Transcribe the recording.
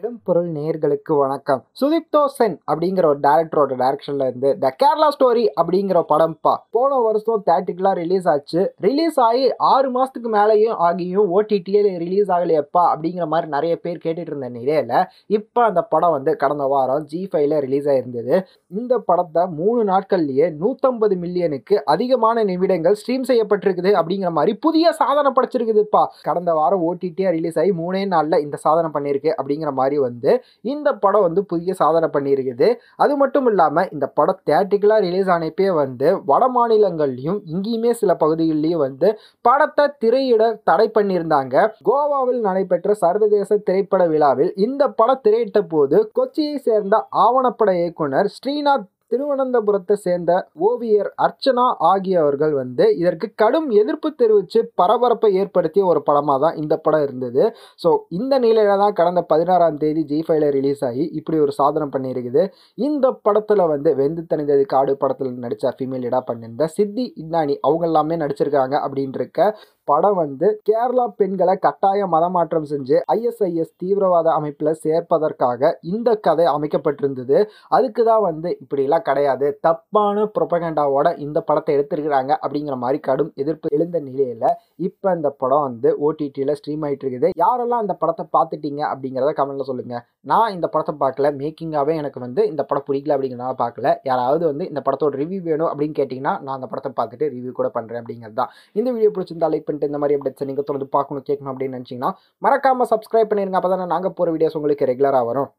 இடம்பொருள் நேர்களுக்கு வணக்கம் சுதிப்தோ சென் அப்படிங்கிற ஒரு டேரக்டரோட டேரக்ஷன்ல இருந்து த கேரளா ஸ்டோரி அப்படிங்கிற பா போன வருஷம் தேட்டிக்கெல்லாம் ரிலீஸ் ஆச்சு ரிலீஸ் ஆகி ஆறு மாசத்துக்கு மேலேயும் ஆகியும் ஓடிடியில் ரிலீஸ் ஆகலையப்பா அப்படிங்கிற மாதிரி நிறைய பேர் கேட்டுட்டு இருந்த நிலையில இப்போ அந்த படம் வந்து கடந்த வாரம் ஜி ஃபைவ்ல ரிலீஸ் ஆயிருந்தது இந்த படத்தை மூணு நாட்கள்லயே நூத்தம்பது மில்லியனுக்கு அதிகமான நிமிடங்கள் ஸ்ட்ரீம் செய்யப்பட்டிருக்குது அப்படிங்கிற மாதிரி புதிய சாதனை படைச்சிருக்குதுப்பா கடந்த வாரம் ஓடிடியா ரிலீஸ் ஆகி மூணே நாளில் இந்த சாதனை பண்ணியிருக்கு அப்படிங்கிற மாதிரி மாதிரி வந்து இந்த படம் வந்து புதிய சாதனை பண்ணியிருக்குது அது மட்டும் இல்லாமல் இந்த படம் தேட்டிக்கலாக ரிலீஸ் ஆனப்பே வந்து வட மாநிலங்கள்லையும் இங்கேயுமே சில பகுதிகள்லையும் வந்து படத்தை திரையிட தடை பண்ணியிருந்தாங்க கோவாவில் நடைபெற்ற சர்வதேச திரைப்பட விழாவில் இந்த படம் திரையிட்ட போது கொச்சியை சேர்ந்த ஆவணப்பட இயக்குனர் ஸ்ரீநாத் திருவனந்தபுரத்தை சேர்ந்த ஓவியர் அர்ச்சனா ஆகியவர்கள் வந்து இதற்கு கடும் எதிர்ப்பு தெரிவித்து பரபரப்பை ஏற்படுத்திய ஒரு படமாக தான் இந்த படம் இருந்தது ஸோ இந்த நிலையில தான் கடந்த பதினாறாம் தேதி ஜி ஃபைவ்ல ரிலீஸ் ஆகி இப்படி ஒரு சாதனை பண்ணியிருக்குது இந்த படத்தில் வந்து வெந்து தணிந்தது காடு படத்தில் நடித்த ஃபீமேல் இடா பண்ணியிருந்த சித்தி இன்னானி அவங்க எல்லாமே நடிச்சிருக்காங்க அப்படின்ட்டு படம் வந்து கேரளா பெண்களை கட்டாய மதமாற்றம் செஞ்சு ஐஎஸ்ஐஎஸ் தீவிரவாத அமைப்பில் சேர்ப்பதற்காக இந்த கதை அமைக்கப்பட்டிருந்தது அதுக்கு தான் வந்து இப்படிலாம் கிடையாது தப்பான புரொபகண்டாவோட இந்த படத்தை எடுத்திருக்கிறாங்க அப்படிங்கிற மாதிரி கடும் எதிர்ப்பு எழுந்த நிலையில் இப்போ இந்த படம் வந்து ஓடிடியில் ஸ்ட்ரீம் ஆகிட்டு இருக்குது யாரெல்லாம் அந்த படத்தை பார்த்துட்டீங்க அப்படிங்கிறத கமெண்ட்டில் சொல்லுங்கள் நான் இந்த படத்தை பார்க்கல மேக்கிங்காகவே எனக்கு வந்து இந்த படம் பிடிக்கல அப்படிங்கிறனால பார்க்கல யாராவது வந்து இந்த படத்தோட ரிவ்யூ வேணும் அப்படின்னு கேட்டிங்கன்னா நான் அந்த படத்தை பார்த்துட்டு ரிவ்யூ கூட பண்ணுறேன் அப்படிங்கிறது தான் இந்த வீடியோ பிடிச்சிருந்தா லைக் கண்டென்ட் இந்த மாதிரி அப்டேட்ஸ் நீங்கள் தொடர்ந்து பார்க்கணும் கேட்கணும் அப்படின்னு நினச்சிங்கன்னா மறக்காமல் சப்ஸ்கிரைப் பண்ணிடுங்க அப்போ தானே நாங்கள் போகிற வீடியோஸ் உங்களுக்கு ரெகுலராக வரும்